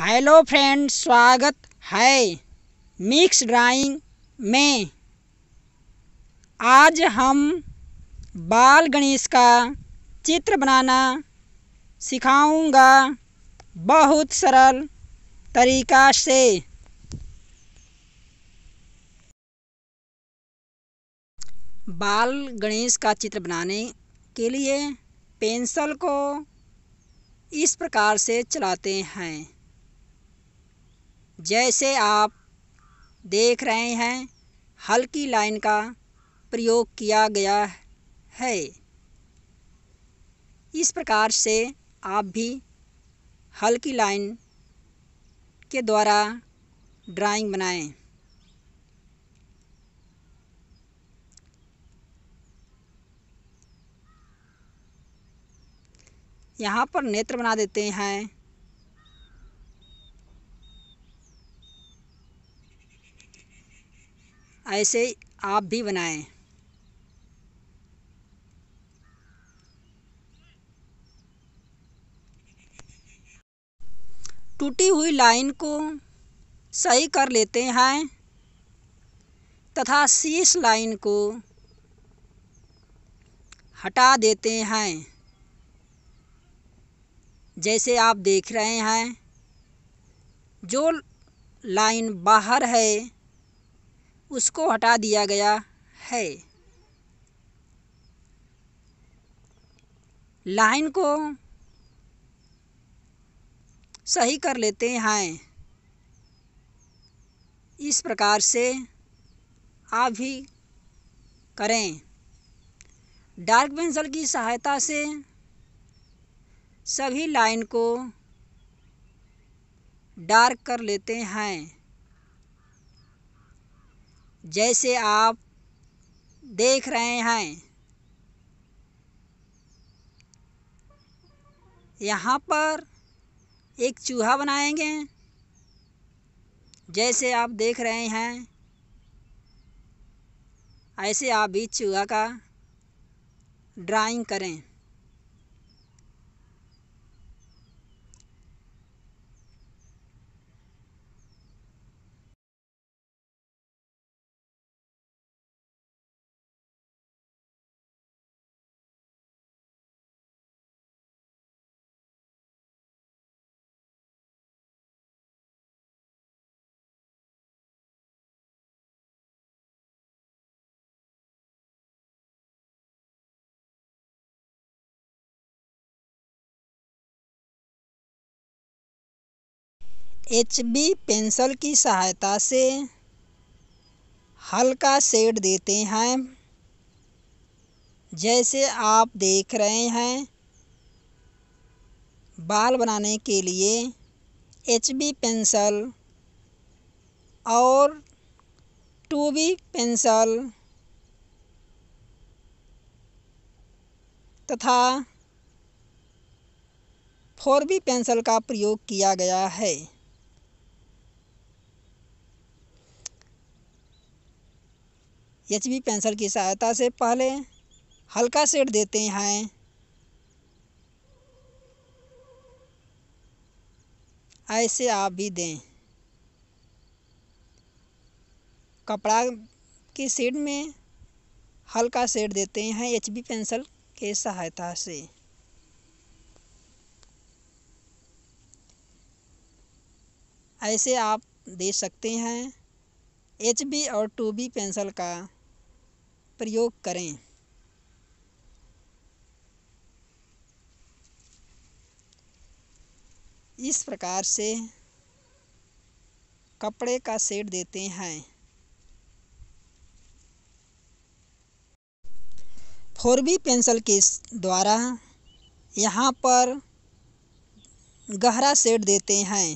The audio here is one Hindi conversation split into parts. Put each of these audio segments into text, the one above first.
हेलो फ्रेंड स्वागत है मिक्स ड्राइंग में आज हम बाल गणेश का चित्र बनाना सिखाऊंगा बहुत सरल तरीका से बाल गणेश का चित्र बनाने के लिए पेंसिल को इस प्रकार से चलाते हैं जैसे आप देख रहे हैं हल्की लाइन का प्रयोग किया गया है इस प्रकार से आप भी हल्की लाइन के द्वारा ड्राइंग बनाएं यहाँ पर नेत्र बना देते हैं ऐसे आप भी बनाएं टूटी हुई लाइन को सही कर लेते हैं तथा शीर्ष लाइन को हटा देते हैं जैसे आप देख रहे हैं जो लाइन बाहर है उसको हटा दिया गया है लाइन को सही कर लेते हैं इस प्रकार से आप भी करें डार्क पेंसिल की सहायता से सभी लाइन को डार्क कर लेते हैं जैसे आप देख रहे हैं यहाँ पर एक चूहा बनाएंगे जैसे आप देख रहे हैं ऐसे आप भी चूहा का ड्राइंग करें एच बी पेंसिल की सहायता से हल्का शेड देते हैं जैसे आप देख रहे हैं बाल बनाने के लिए एच बी पेंसिल और टू बी पेंसिल तथा फोर बी पेंसिल का प्रयोग किया गया है एच बी पेंसिल की सहायता से पहले हल्का सेट देते हैं ऐसे आप भी दें कपड़ा के सेट में हल्का सेट देते हैं एच बी पेंसिल के सहायता से ऐसे आप दे सकते हैं एच बी और टू बी पेंसिल का प्रयोग करें इस प्रकार से कपड़े का सेट देते हैं फोर बी पेंसिल के द्वारा यहाँ पर गहरा सेट देते हैं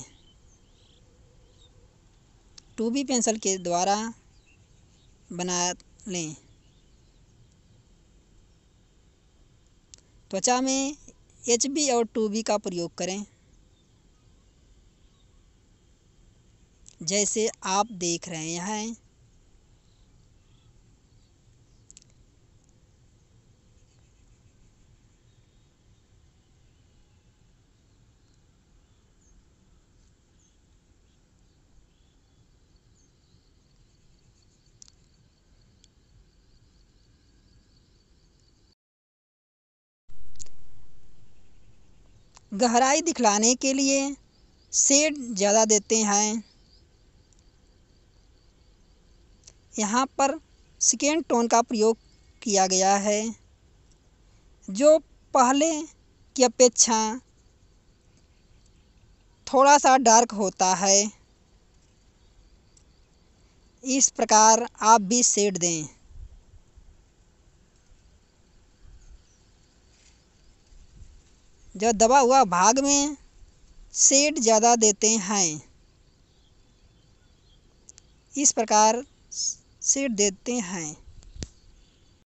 टू बी पेंसिल के द्वारा बना लें त्वचा में एच बी और टू बी का प्रयोग करें जैसे आप देख रहे हैं गहराई दिखलाने के लिए सेड ज़्यादा देते हैं यहाँ पर सेकेंड टोन का प्रयोग किया गया है जो पहले की अपेक्षा थोड़ा सा डार्क होता है इस प्रकार आप भी सेड दें जब दबा हुआ भाग में सेट ज़्यादा देते हैं इस प्रकार सेट देते हैं